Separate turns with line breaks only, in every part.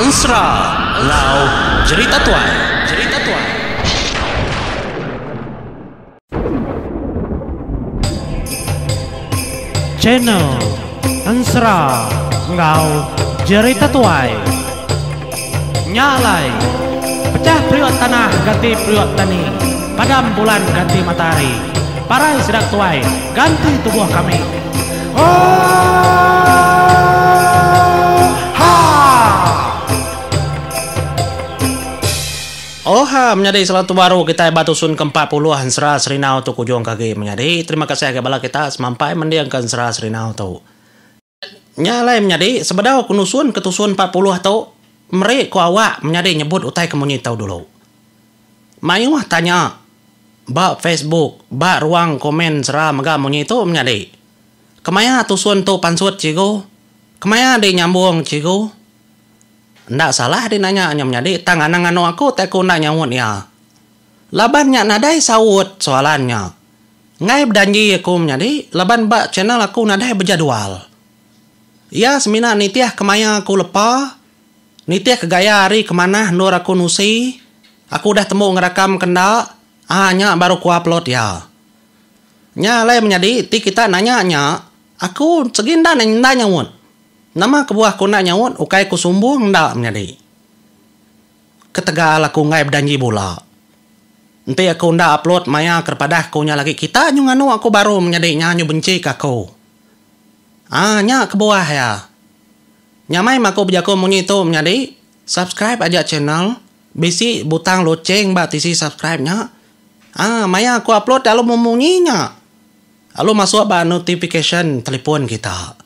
ansra Lau Cerita Tuan Cerita Tuan Channel ansra Ngau Cerita Tuan Nyalai Pecah priwat tanah ganti priwat tani Padam bulan ganti matahari Parai sedak tuai ganti tubuh kami Oh Alhamdulillah menjadi selatu baru kita batu sun ke-40 hansra serinau tu kujung kaki menjadi terima kasih kepada kita semampai mendiangkan Hansra serinau tu nyalai menjadi sebedau kunusun ketusun 40 tu meri ku awak menjadi nyebut utai kemunyi tau dulu mayu tanya ba Facebook ba ruang komen sera mega munyi tu menjadi kemaya tusun tu pansut cigo kemaya di nyambung cigo Ndak salah di nanya nyam nyadi tangan nangan aku teku nanya nyamun ya. Labannya nadai sawut soalannya. Ngai berjanji aku nyadi laban bak channel aku nadai berjadwal. Ya semina nitiah kemaya aku lepa. Nitiah kegaya hari kemana nur aku nusi. Aku udah temu ngerakam kendak. Hanya ah, baru ku upload ya. Nya le menyadi ti kita nanya nya. Aku seginda nanya nyamun Nama kebuah kuna nyawut, ukai sumbu ndak menjadi. Ketegal aku ngai berdanji bola. Nanti aku ndak upload maya kepada kunya lagi kita nyunganu aku baru menjadi nyanyu benci kaku. Ah nyak kebuah ya. Nyamai mako bejako munyi itu menjadi subscribe aja channel. Bisi butang loceng batisi subscribe nya. Ah maya aku upload lalu memunyinya. Lalu masuk ba notification telepon kita.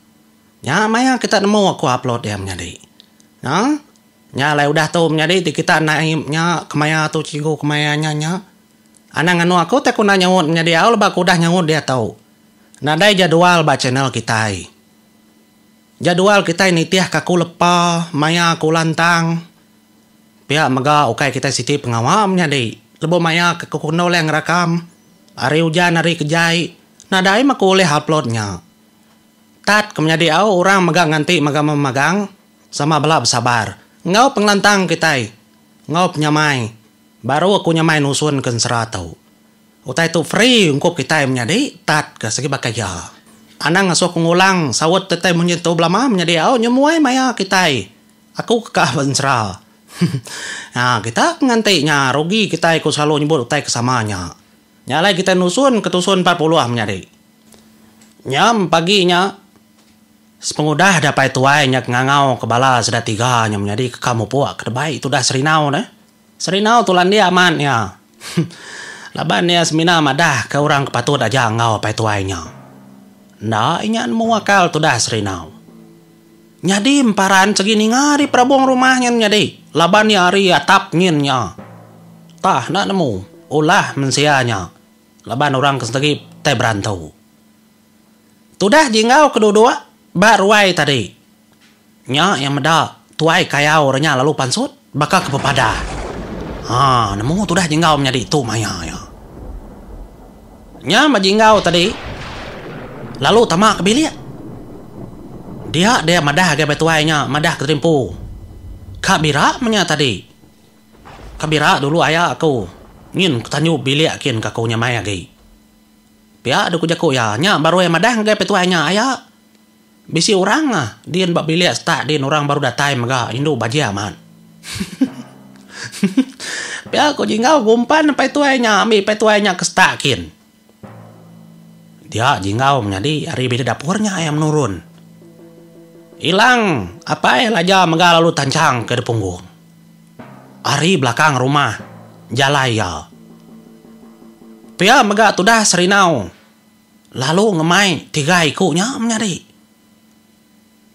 Ya, maya kita nemu aku upload dia menyadik. Ya, ya lah udah tuh menyadik. di kita naiknya kemaya tuh cigo kemaya nyanya. anak Anang anu, aku tak kuna nyawut menjadi awal bak udah nyawut dia tahu. Nadai jadwal ba channel kita Jadwal kita ini tiah kaku lepa, maya aku lantang. Pihak mega ukai kita siti pengawam menjadi. Lebo maya kaku kuno yang rakam. Hari hujan, hari kejai. Nadai maku oleh uploadnya. Tat kumnya di au orang megang nganti megang memegang sama belah sabar. Ngau penglantang kita, Ngau penyamai. Baru aku nyamai nusun ken seratau. Utai tu free ungkup kita menjadi tat ke segi ya Anang ngasuh aku ngulang sawat tetai menyentuh belama menjadi au nyemuai maya kita. Aku kekaban seral. nah kita ngantinya rugi kita ikut selalu nyebut utai kesamanya. Nyalai kita nusun ketusun empat puluh ah menyadi. Nyam paginya Sepengudah dapat tuai nyak ngangau kebala sudah tiga nyadi menjadi kamu puak kedebai itu dah serinau ne. Serinau tulan dia aman ya. Laban ya semina madah ke orang kepatut aja ngau apa nya. Nah inyan muakal tu dah serinau. Nyadi emparan segini ngari prabong rumahnya nyadi. Laban ya ari atap nya. Tah nak nemu ulah mensianya. Laban orang kesegi teh berantau. Tudah jingau kedua-dua bat ruai tadi. Nya yang meda tuai kayau, orangnya lalu pansut bakal kepepada. Ha, namu tu dah jengau menjadi itu maya ya. Nya majingau tadi. Lalu tamak ke bilik. Dia dia madah ke betuai nya, madah ke timpu. Kabira menya tadi. Kabira dulu ayah aku ngin tanyu bilik kin ka maya nya mai agi. jaku ya nya baru yang madah ke betuai nya ayah. Bisi orang lah, dia bak bilik start dia orang baru dah datang mega, indo bajia man. Pia aku jingau gumpan pai tuanya, ambil pai tuanya ke stakin. Dia jingau menjadi hari beda dapurnya ayam nurun. Hilang apa ya laja mega lalu tancang ke punggung. Hari belakang rumah jalan ya. Pia mega tudah serinau. Lalu ngemai tiga ikutnya menjadi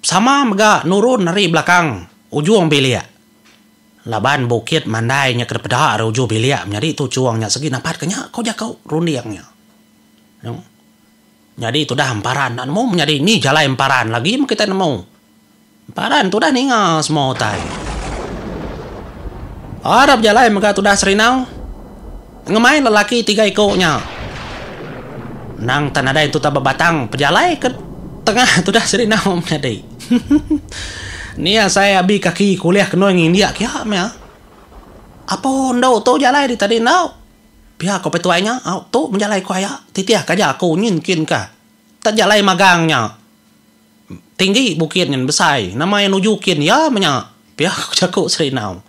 sama mega nurun dari belakang ujung belia ya. laban bukit mandainya ke peda ujung belia ya. menjadi itu cuangnya segi nampak kenya kau jaga rundiangnya jadi itu dah hamparan dan mau menjadi ini jalan hamparan lagi kita mau hamparan tu dah ningas semua tai Arab jalan mega tu dah serinau ngemain lelaki tiga ikonya nang tanada itu tak batang pejalai ke tengah tu dah serinau menjadi Nia saya abi kaki kuliah ingin India kiam ya. apa ndau auto jalan di tadi nau pihak kau petuanya au menjalai kau ya titiah kaja aku nyinkin ka tak jalai magangnya tinggi bukit yang besar nama yang nujukin ya menya pihak jago serinau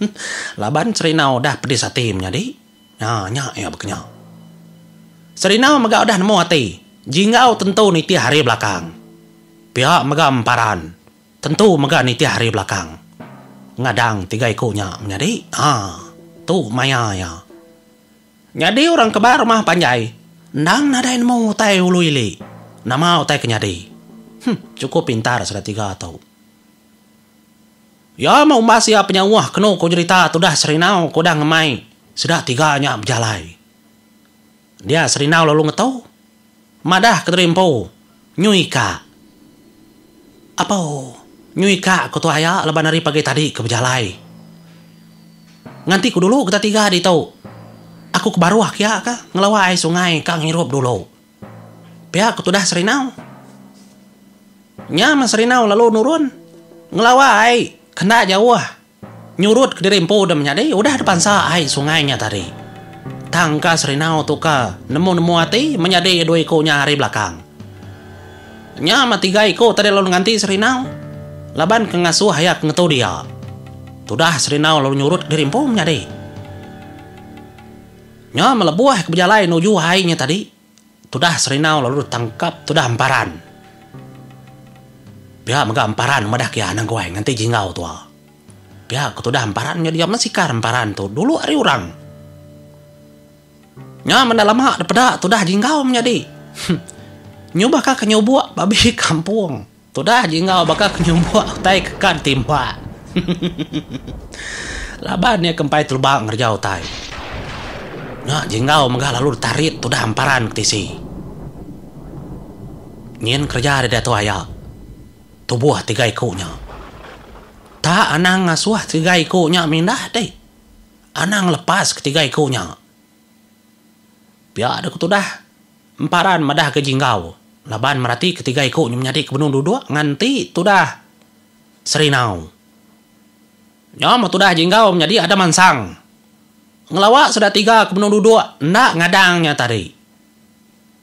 laban serinau dah pedis hatimnya di Ya, ya, ya beknya serinau megak dah nemu hati jingau tentu niti hari belakang Pihak mega emparan. Tentu mega niti hari belakang. Ngadang tiga ikunya. Nyadi, ah, tu maya ya. Nyadi orang kebar mah panjai. nang nadain mau tay ulu ili. Nama tay kenyadi. Hm, cukup pintar sudah tiga atau. Ya mau masih apa nyawa kenu ku cerita dah serinau ku dah ngemai. Sudah tiga tiganya berjalai. Dia serinau lalu ngetau. Madah ketrimpo Nyuika apa oh? nyui ka aku ayah leban hari pagi tadi ke bejalai nganti ku dulu kita tiga di tau aku ke baruah ya ka ngelawa air sungai ka ngirup dulu pihak aku dah serinau nya serinau lalu nurun ngelawa air kena jauh nyurut ke diri udah menyadai udah depan sa air sungainya tadi tangka serinau tuka nemu nemu hati menyadai dua ikunya hari belakang nya gai ko tadi lalu nganti serinau laban ke ngasuh hayak ngetu dia tudah serinau lalu nyurut pom deh nya melebuah ke bejalai nuju hainya tadi tudah serinau lalu tangkap tudah hamparan pihak mega hamparan madah anang gue nganti jingau tua pihak tudah amparan jadi jam sikar hamparan tuh dulu ari orang nya mendalam hak depeda tudah jingau menjadi nyoba kak kenyobuak babi kampung dah jingga bakal tay utai kekan timpa ya kempai terbang ngerjau tay, nah jingga oh, menggah lalu tarik dah hamparan ketisi nyen kerja ada datu ayah tubuh tiga ikunya tak anang ngasuh tiga ikunya mindah deh anang lepas ketiga ikunya biar ada kutudah emparan madah ke jinggau oh laban merati ketiga iku nyemnyati ke benung duduk nganti tudah serinau nyom tudah jinggau menjadi ada mansang ngelawa sudah tiga ke benung duduk ndak ngadangnya tadi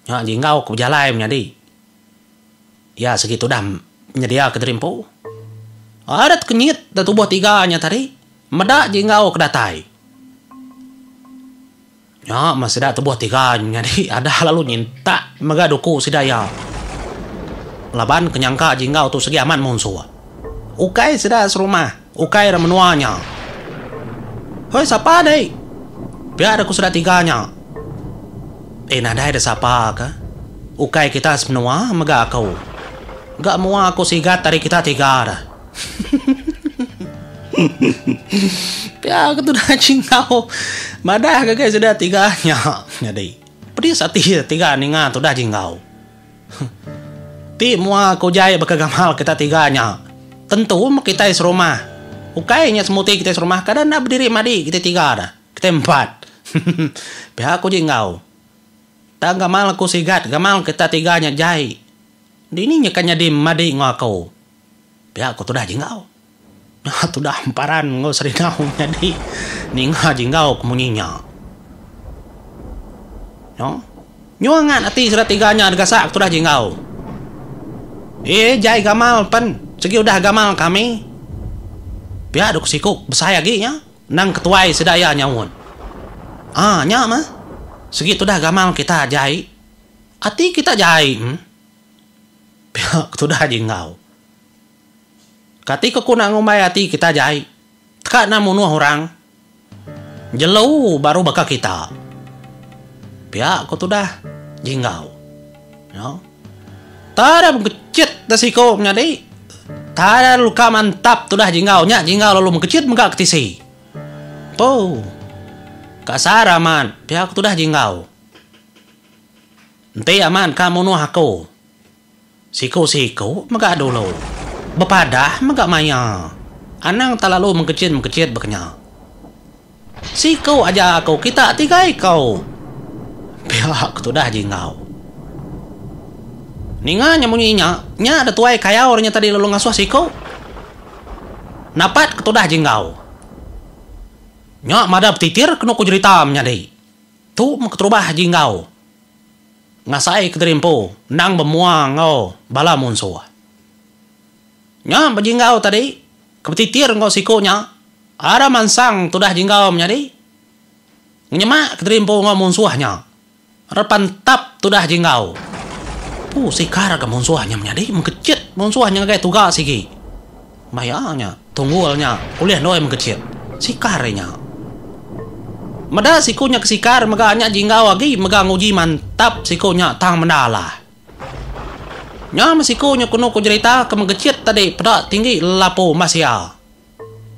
nyom ya, jinggau oh, ke jalai menjadi ya segitu dah menyedia ya, keterimpu adat kenyit dan tubuh tiganya tadi medak jinggau oh, kedatai Ya, mas sedak tebuah tiga jadi ada lalu nyinta duku sudah ya. Laban kenyangka jingga tu segi aman monsua. Ukai sudah serumah, ukai remenuanya. hei siapa deh? Biar aku sudah tiganya. Eh nada ada siapa ke? Ukai kita semua mega kau. Gak mau aku sigat dari kita tiga ada. ya aku tuh cing tahu oh. madah kakek sudah tiga nya nya deh pedih sati ya, tiga ninga tuh udah cing oh. ti mua kau jaya gamal kita tiganya tentu mak kita is rumah ukainya semuti kita is rumah kadang nak berdiri madi kita tiga ada, kita empat pihak aku jing kau oh. tak gamal aku sigat gamal kita tiganya jai di ini nyekanya ya, di madi ngaku. pihak aku tuh dah jing nah dah hamparan nggak sering jadi di ningah jinggauk munyinya. No? Nyuangan ati sudah tiganya ada gasak tuh dah jinggau. Eh, jai gamal pen segi udah gamal kami. biar aduk sikuk besaya gi nya nang ketuai sedaya nyawun. Ah, nyama mah. tuh dah gamal kita jai. Ati kita jai. Hmm? Biar tuh dah jinggau. Katika kuna ngumayati kita jai. Teka nak munuh orang. Jelau baru baka kita. Pihak kau tuh dah jingau. Ya. Tara mengecit dasi kau nyadi. ada luka mantap tu dah jingau nya. Jingau lalu mengecit ke ketisi. Tuh. Sarah man. Pihak tu dah jinggau. Nanti aman kamu nuh aku. Siku-siku megak dulu bepadah megak maya. Anang terlalu mengkecil mengkecil beknya. Si kau aja kau kita tiga kau. Pihak tu dah jingau. Ninga inya, nya ada tuai kaya orangnya tadi lalu ngasuh si kau. Napat ketudah jingau. Nya madap titir kena ku cerita menyadi. Tu keterubah jingau. Ngasai keterimpo, nang bemuang ngau, bala munsuah nyam bajingau tadi kepetitir engkau sikunya ada mansang tudah jingau menjadi nyemak keterimpo ngomong suahnya repantap tudah jingau pu sikar ke monsuahnya menjadi mengkecil monsuahnya kayak tugas sigi bayangnya tunggulnya kuliah doi mengkecil sikarnya Mada sikunya kesikar megangnya jingau lagi megang uji mantap sikunya tang mendalah Nya ku nya kuno ku cerita ke mengecit tadi perak tinggi lapu masia. Ya.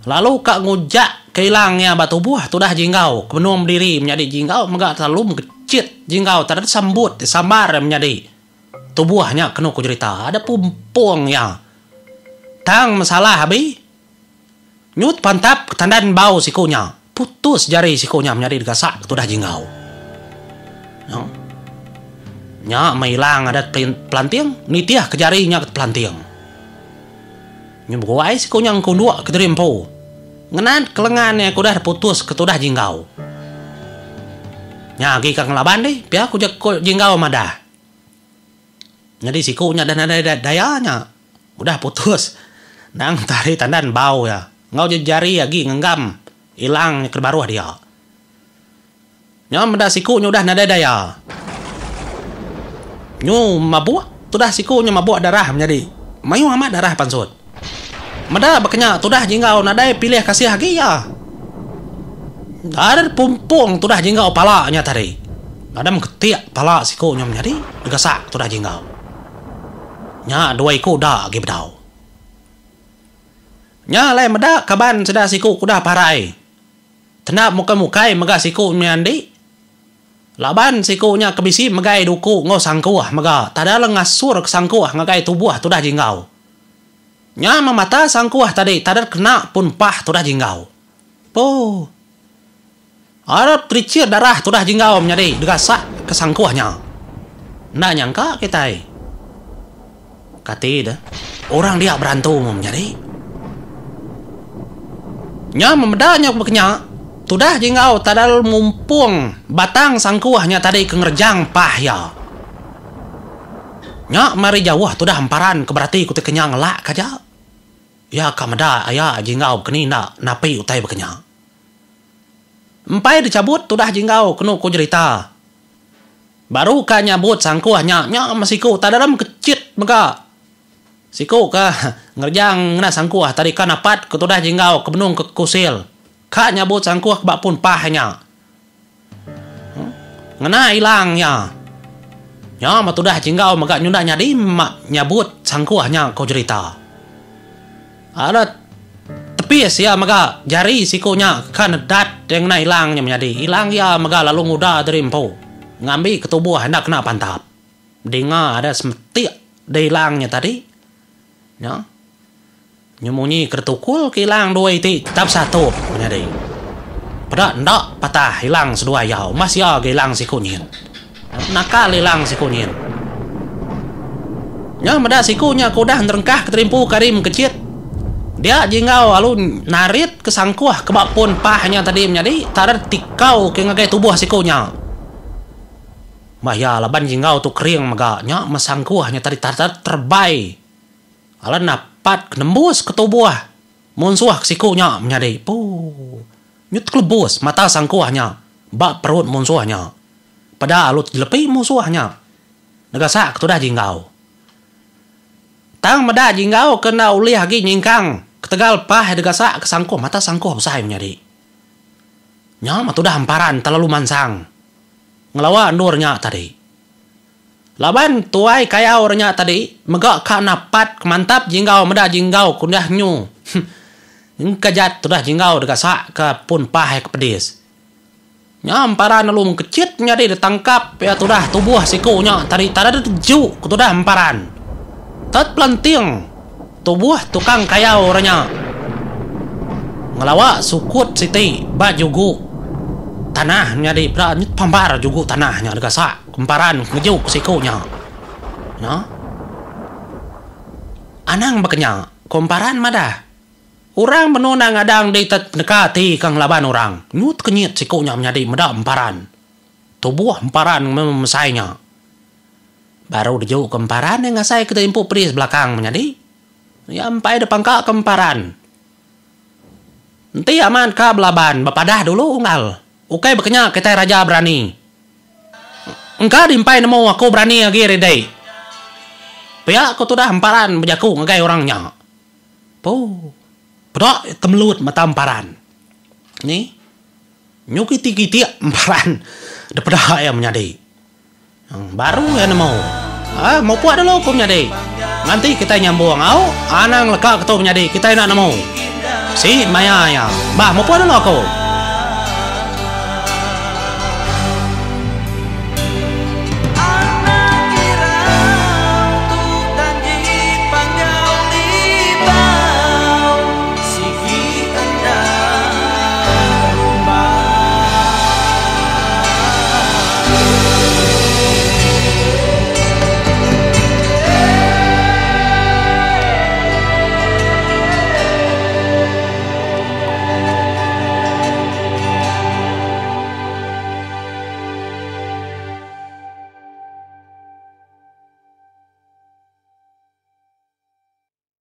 Lalu kak ngujak kehilangnya batu buah tu dah jingau kemenung berdiri menjadi jinggau, mega terlalu mengecit jinggau, tadi sambut sambar menjadi tubuhnya kuno ku cerita ada pumpung ya. Tang masalah habi. Nyut pantap tandan bau sikunya, putus jari sikunya menjadi degasak tudah jingau. No nya mailang ada pelanting, nitiah kejarinya ke pelanting. nyebuk wae si kunyang ke keterimpo ngenat kelengannya dah putus ketudah jinggau nyagi kang laban deh pihak aku jinggau madah jadi nya dan ada dayanya udah putus nang tari tandan bau ya ngau jari lagi ya, ngenggam hilang ke baru dia nyam dah sikunya udah nada daya nyu mabuk tudah siku nyu mabuk darah menjadi mayu amat darah pansut mada baknya tudah jingau nadai pilih kasih lagi ya dar pumpung tudah jingau palanya tadi ada mengketiak pala siku nyu menjadi gasak tudah jingau nya dua iku dah bedau, nya lain mada kaban sedah siku kuda parai tenap muka mukai mega siku menyandi Laban sikunya kebisi megai duku ngo sangkuah mega. Tadala ngasur sangkuah megai tubuah dah jingau. Nya memata sangkuah tadi tadar kena pun pah dah jingau. Po. Arab tricir darah dah jingau menyadi degasak ke sangkuahnya. Nggak nyangka kita Kati dah. Orang dia berantum menyadi. Nya memedanya bekenya. Tudah jingau tadal mumpung batang sangkuahnya tadi kengerjang pah ya. Nyak mari jauh tudah hamparan keberarti kutik kenyang lah kaja. Ya kamada ayah jingau kini nak napi utai bekenyang. Empai dicabut tudah jingau kenu ku cerita. Baru ka nyabut sangkuahnya nyak masiku tadalam kecit mega. Siku ka ngerjang nak sangkuah tadi kan napat kutudah jingau kebenung ke kusil. Kak bo cangkuh bak pun pahnya, ngena hilangnya, ya. Ya ma tu dah cinggau maka nyunda nyadi mak nyabut cangkuhnya kau cerita. Ada tapi ya maka jari sikonya kan dat yang na hilangnya menjadi hilang ya maka lalu muda dari empu ngambil ketubuh hendak kena pantap dengar ada semetiak hilangnya tadi ya nyemunyi kertukul hilang dua itu tetap satu punya deh pada ndak patah hilang sedua yau mas ya hilang si kunyin nakal hilang si kunyin nya meda sikunya kuda nerengkah keterimpu karim kecil dia jingau lalu narit kesangkuah pun pahnya tadi menjadi tarat tikau ke ngagai tubuh sikunya mah ya laban jingau tu kering maganya masangkuahnya tadi tarat terbai nap pat kenembus ke tubuh monsuah sikunya menyade pu nyut klebus mata sangkuahnya bak perut monsuahnya pada alut jelepi monsuahnya negasa ketudah jinggau tang meda jinggau kena uli lagi nyingkang ketegal pah ya negasa kesangkuh mata sangkuh usai ya menyade nyama tudah hamparan terlalu mansang ngelawa nurnya tadi Laban tuai kaya orangnya tadi megak ka napat kemantap jinggau meda jinggau kundah nyu. tu dah jinggau dekat sak ke pun pahai ke pedis. Nyam para nalum kecit nyari ditangkap ya tu dah tubuh siku nya tadi tada tu dah emparan. Tat pelenting tubuh tukang kaya orangnya. Ngelawak sukut siti bajugu tanahnya di Prancis pambar juga tanahnya ada kasa kumparan ngejauh sikonya no anang baknya kemparan mada orang menunang adang di dekati kang laban orang nyut kenyit sikunya menjadi mada emparan tubuh emparan memesainya baru dijauh kemparan yang ngasai kita impu peris belakang menjadi ya empai depan kak kemparan Nanti aman kah belaban, bapadah dulu ungal. Oke, bekenya kita raja berani. Engkau dimpai nemu aku berani lagi redai. Pia aku tuh dah hamparan bejaku ngagai orangnya. Po, pedok temelut mata hamparan. Nih, nyukiti kiti hamparan. pernah ya menyadi. Baru ya nemu. Ah, mau puak dulu kau menyadi. Nanti kita nyambung au, anang leka ketu menyadi. Kita nak nemu. Si Maya ya. Bah, mau puak dulu aku.